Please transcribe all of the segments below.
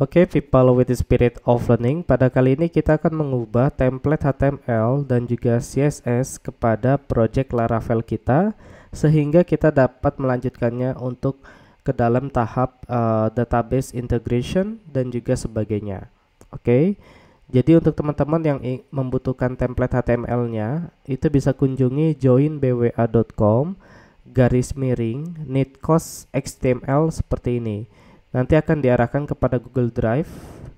Oke, okay, people with the spirit of learning, pada kali ini kita akan mengubah template HTML dan juga CSS kepada project Laravel kita sehingga kita dapat melanjutkannya untuk ke dalam tahap uh, database integration dan juga sebagainya. Oke. Okay? Jadi untuk teman-teman yang membutuhkan template HTML-nya, itu bisa kunjungi joinbwa.com garis miring need cost HTML seperti ini. Nanti akan diarahkan kepada Google Drive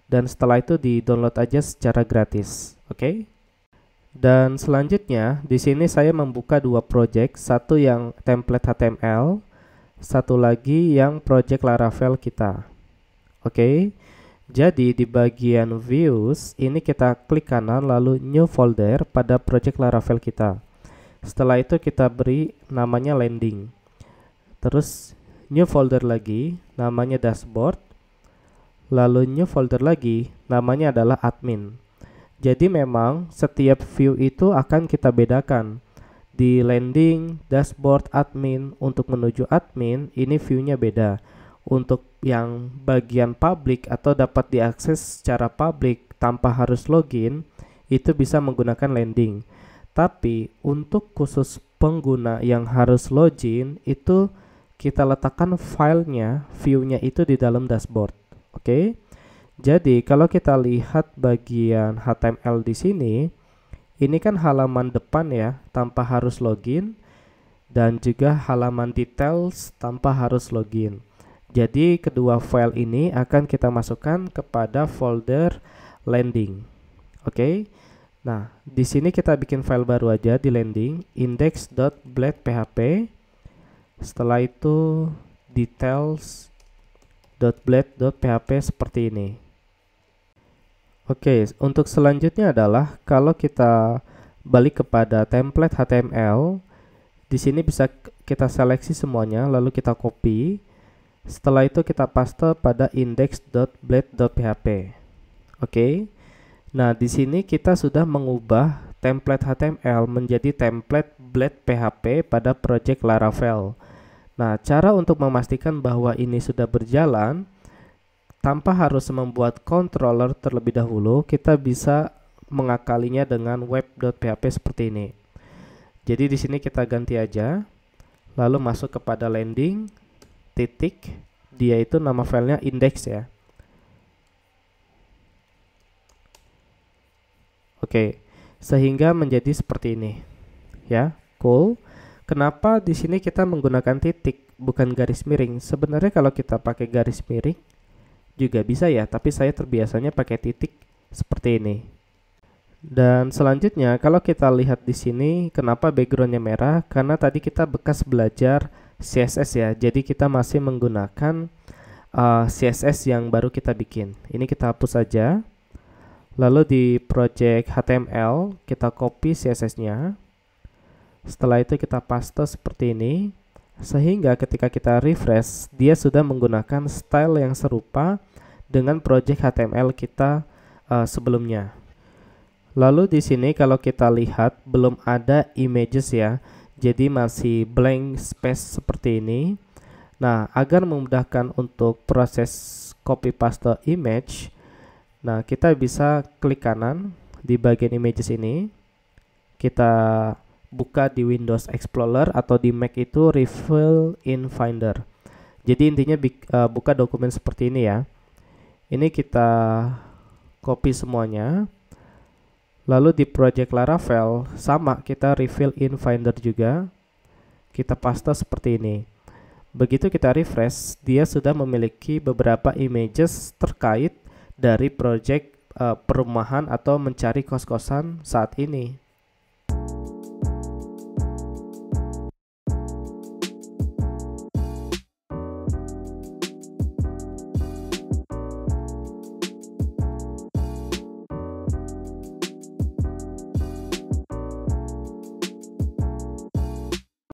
dan setelah itu di-download aja secara gratis. Oke? Okay? Dan selanjutnya, di sini saya membuka dua project, satu yang template HTML, satu lagi yang project Laravel kita. Oke. Okay? Jadi di bagian views ini kita klik kanan lalu new folder pada project Laravel kita. Setelah itu kita beri namanya landing. Terus new folder lagi, namanya dashboard. Lalu new folder lagi, namanya adalah admin. Jadi memang setiap view itu akan kita bedakan. Di landing, dashboard, admin, untuk menuju admin, ini view-nya beda. Untuk yang bagian public atau dapat diakses secara public tanpa harus login, itu bisa menggunakan landing. Tapi untuk khusus pengguna yang harus login itu kita letakkan filenya, viewnya itu di dalam dashboard. Oke, okay? jadi kalau kita lihat bagian HTML di sini, ini kan halaman depan ya, tanpa harus login, dan juga halaman details tanpa harus login. Jadi kedua file ini akan kita masukkan kepada folder landing. Oke. Okay? Nah, di sini kita bikin file baru aja di landing index.blade.php setelah itu details php seperti ini Oke, okay, untuk selanjutnya adalah kalau kita balik kepada template HTML, di sini bisa kita seleksi semuanya, lalu kita copy. Setelah itu kita paste pada index.blade.php. Oke. Okay. Nah, di sini kita sudah mengubah template HTML menjadi template blade PHP pada project Laravel. Nah, cara untuk memastikan bahwa ini sudah berjalan tanpa harus membuat controller terlebih dahulu, kita bisa mengakalinya dengan web.php seperti ini. Jadi di sini kita ganti aja, lalu masuk kepada landing titik dia itu nama filenya index ya. Oke, sehingga menjadi seperti ini. Ya, cool. Kenapa di sini kita menggunakan titik bukan garis miring? Sebenarnya kalau kita pakai garis miring juga bisa ya, tapi saya terbiasanya pakai titik seperti ini. Dan selanjutnya kalau kita lihat di sini kenapa backgroundnya merah? Karena tadi kita bekas belajar CSS ya, jadi kita masih menggunakan uh, eh, CSS yang baru kita bikin. Ini kita hapus saja. Lalu di project HTML kita copy CSS-nya setelah itu kita paste seperti ini sehingga ketika kita refresh dia sudah menggunakan style yang serupa dengan project HTML kita uh, sebelumnya. Lalu di sini kalau kita lihat belum ada images ya. Jadi masih blank space seperti ini. Nah, agar memudahkan untuk proses copy paste image, nah kita bisa klik kanan di bagian images ini. Kita buka di Windows Explorer atau di Mac itu Refill in Finder. Jadi intinya e, buka dokumen seperti ini ya. Ini kita copy semuanya. Lalu di project Laravel sama kita refill in Finder juga. Kita paste seperti ini. Begitu kita refresh, dia sudah memiliki beberapa images terkait dari project uh, perumahan atau mencari kos-kosan saat ini.